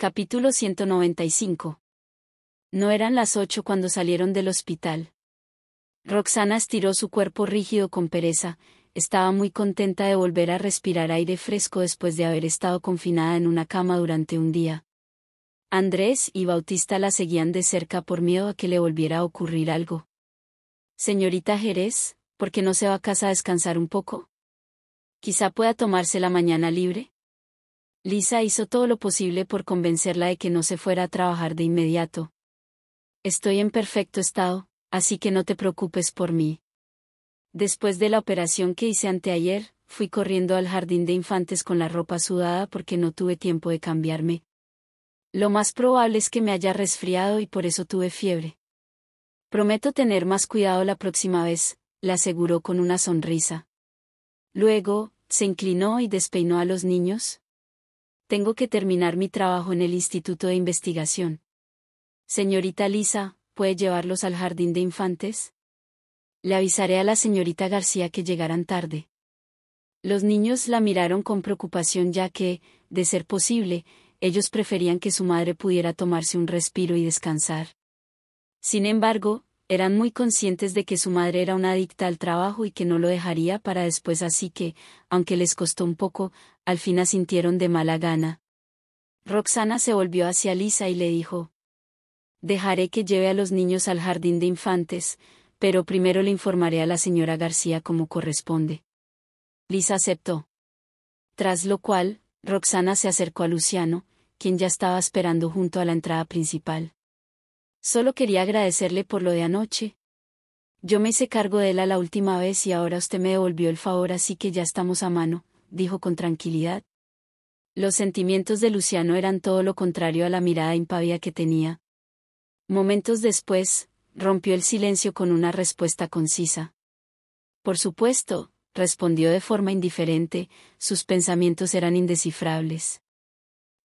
Capítulo 195. No eran las ocho cuando salieron del hospital. Roxana estiró su cuerpo rígido con pereza, estaba muy contenta de volver a respirar aire fresco después de haber estado confinada en una cama durante un día. Andrés y Bautista la seguían de cerca por miedo a que le volviera a ocurrir algo. Señorita Jerez, ¿por qué no se va a casa a descansar un poco? Quizá pueda tomarse la mañana libre. Lisa hizo todo lo posible por convencerla de que no se fuera a trabajar de inmediato. Estoy en perfecto estado, así que no te preocupes por mí. Después de la operación que hice anteayer, fui corriendo al jardín de infantes con la ropa sudada porque no tuve tiempo de cambiarme. Lo más probable es que me haya resfriado y por eso tuve fiebre. Prometo tener más cuidado la próxima vez, la aseguró con una sonrisa. Luego, se inclinó y despeinó a los niños, tengo que terminar mi trabajo en el Instituto de Investigación. Señorita Lisa, ¿puede llevarlos al jardín de infantes? Le avisaré a la señorita García que llegarán tarde. Los niños la miraron con preocupación ya que, de ser posible, ellos preferían que su madre pudiera tomarse un respiro y descansar. Sin embargo, eran muy conscientes de que su madre era una adicta al trabajo y que no lo dejaría para después así que, aunque les costó un poco, al fin asintieron de mala gana. Roxana se volvió hacia Lisa y le dijo, Dejaré que lleve a los niños al jardín de infantes, pero primero le informaré a la señora García como corresponde. Lisa aceptó. Tras lo cual, Roxana se acercó a Luciano, quien ya estaba esperando junto a la entrada principal. Solo quería agradecerle por lo de anoche. Yo me hice cargo de él a la última vez y ahora usted me devolvió el favor así que ya estamos a mano, dijo con tranquilidad. Los sentimientos de Luciano eran todo lo contrario a la mirada impavia que tenía. Momentos después, rompió el silencio con una respuesta concisa. Por supuesto, respondió de forma indiferente, sus pensamientos eran indescifrables.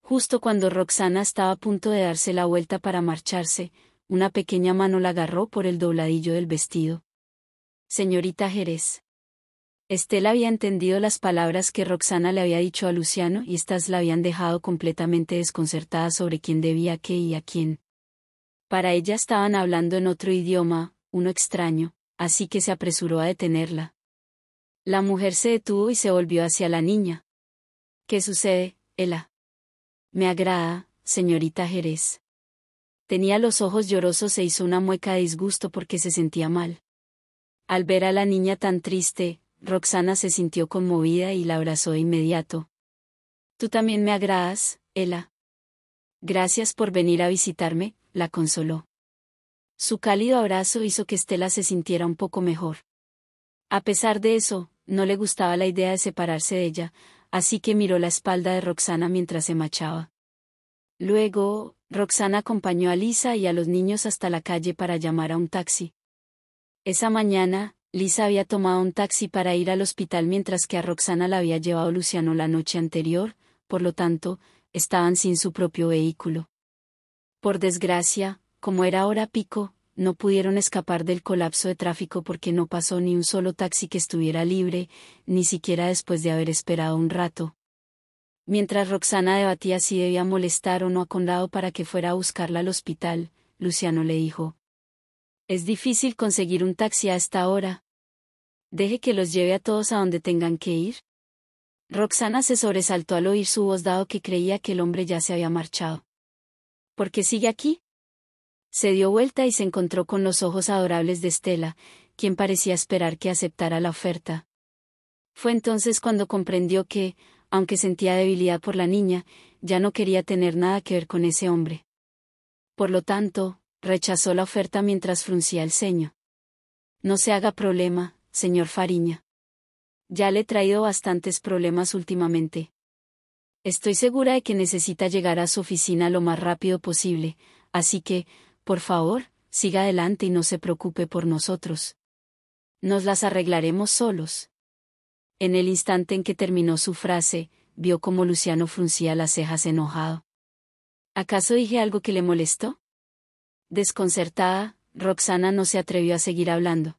Justo cuando Roxana estaba a punto de darse la vuelta para marcharse, una pequeña mano la agarró por el dobladillo del vestido. Señorita Jerez. Estela había entendido las palabras que Roxana le había dicho a Luciano y éstas la habían dejado completamente desconcertada sobre quién debía qué y a quién. Para ella estaban hablando en otro idioma, uno extraño, así que se apresuró a detenerla. La mujer se detuvo y se volvió hacia la niña. ¿Qué sucede, Ela? Me agrada, señorita Jerez. Tenía los ojos llorosos e hizo una mueca de disgusto porque se sentía mal. Al ver a la niña tan triste, Roxana se sintió conmovida y la abrazó de inmediato. Tú también me agradas, Ela. Gracias por venir a visitarme, la consoló. Su cálido abrazo hizo que Estela se sintiera un poco mejor. A pesar de eso, no le gustaba la idea de separarse de ella, así que miró la espalda de Roxana mientras se machaba. Luego, Roxana acompañó a Lisa y a los niños hasta la calle para llamar a un taxi. Esa mañana, Lisa había tomado un taxi para ir al hospital mientras que a Roxana la había llevado Luciano la noche anterior, por lo tanto, estaban sin su propio vehículo. Por desgracia, como era hora pico, no pudieron escapar del colapso de tráfico porque no pasó ni un solo taxi que estuviera libre, ni siquiera después de haber esperado un rato. Mientras Roxana debatía si debía molestar o no a Condado para que fuera a buscarla al hospital, Luciano le dijo. Es difícil conseguir un taxi a esta hora. Deje que los lleve a todos a donde tengan que ir. Roxana se sobresaltó al oír su voz dado que creía que el hombre ya se había marchado. ¿Por qué sigue aquí? Se dio vuelta y se encontró con los ojos adorables de Estela, quien parecía esperar que aceptara la oferta. Fue entonces cuando comprendió que, aunque sentía debilidad por la niña, ya no quería tener nada que ver con ese hombre. Por lo tanto, rechazó la oferta mientras fruncía el ceño. No se haga problema, señor Fariña. Ya le he traído bastantes problemas últimamente. Estoy segura de que necesita llegar a su oficina lo más rápido posible, así que, por favor, siga adelante y no se preocupe por nosotros. Nos las arreglaremos solos. En el instante en que terminó su frase, vio como Luciano fruncía las cejas enojado. ¿Acaso dije algo que le molestó? Desconcertada, Roxana no se atrevió a seguir hablando.